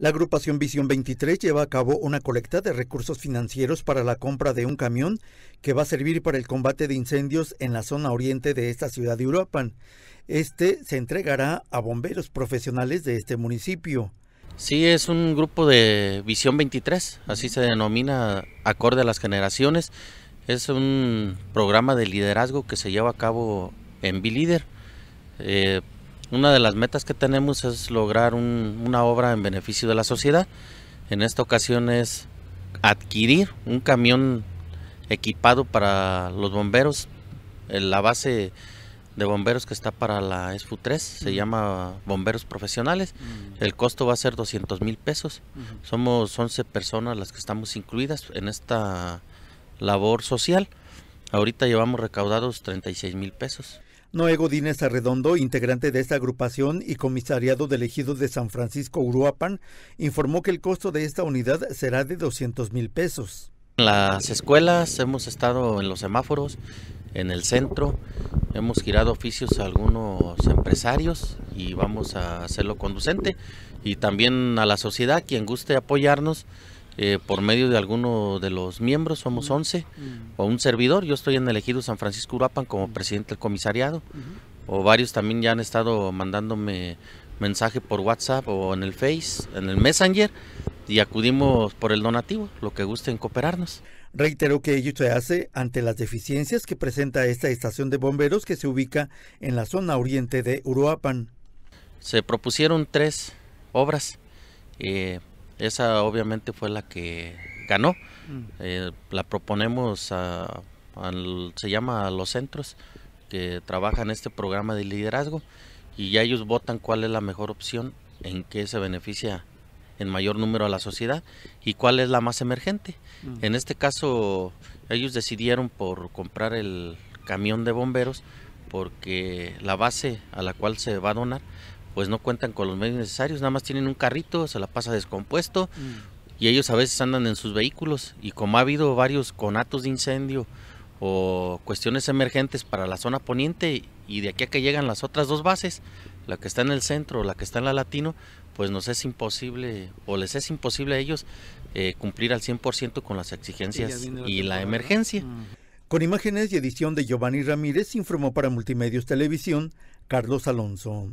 La agrupación Visión 23 lleva a cabo una colecta de recursos financieros para la compra de un camión que va a servir para el combate de incendios en la zona oriente de esta ciudad de Uruapan. Este se entregará a bomberos profesionales de este municipio. Sí, es un grupo de Visión 23, así se denomina acorde a las generaciones. Es un programa de liderazgo que se lleva a cabo en Bilíder. Eh, una de las metas que tenemos es lograr una obra en beneficio de la sociedad. En esta ocasión es adquirir un camión equipado para los bomberos. Eh, la base de bomberos que está para la ESFU 3 se llama Bomberos Profesionales. Mm. El costo va a ser 200 mil pesos. Somos 11 personas las que estamos incluidas en esta labor social. Ahorita llevamos recaudados 36 mil pesos. Noé Godínez Arredondo, integrante de esta agrupación y comisariado del ejido de San Francisco Uruapan, informó que el costo de esta unidad será de 200 mil pesos. En las escuelas hemos estado en los semáforos, en el centro, hemos girado oficios a algunos empresarios y vamos a hacerlo conducente y también a la sociedad, quien guste apoyarnos eh, por medio de alguno de los miembros, somos 11, o un servidor, yo estoy en el San Francisco Uruapan como presidente del comisariado, o varios también ya han estado mandándome mensaje por WhatsApp o en el Face, en el Messenger, y acudimos por el donativo, lo que en cooperarnos. reitero que ello se hace ante las deficiencias que presenta esta estación de bomberos que se ubica en la zona oriente de Uruapan. Se propusieron tres obras. Eh, esa obviamente fue la que ganó. Mm. Eh, la proponemos a, se llama a los centros que trabajan este programa de liderazgo y ya ellos votan cuál es la mejor opción, en qué se beneficia en mayor número a la sociedad y cuál es la más emergente. Mm. En este caso, ellos decidieron por comprar el camión de bomberos porque la base a la cual se va a donar pues no cuentan con los medios necesarios, nada más tienen un carrito, se la pasa descompuesto mm. y ellos a veces andan en sus vehículos y como ha habido varios conatos de incendio o cuestiones emergentes para la zona poniente y de aquí a que llegan las otras dos bases, la que está en el centro o la que está en la latino, pues nos es imposible o les es imposible a ellos eh, cumplir al 100% con las exigencias y la emergencia. Mm. Con imágenes y edición de Giovanni Ramírez, informó para Multimedios Televisión Carlos Alonso.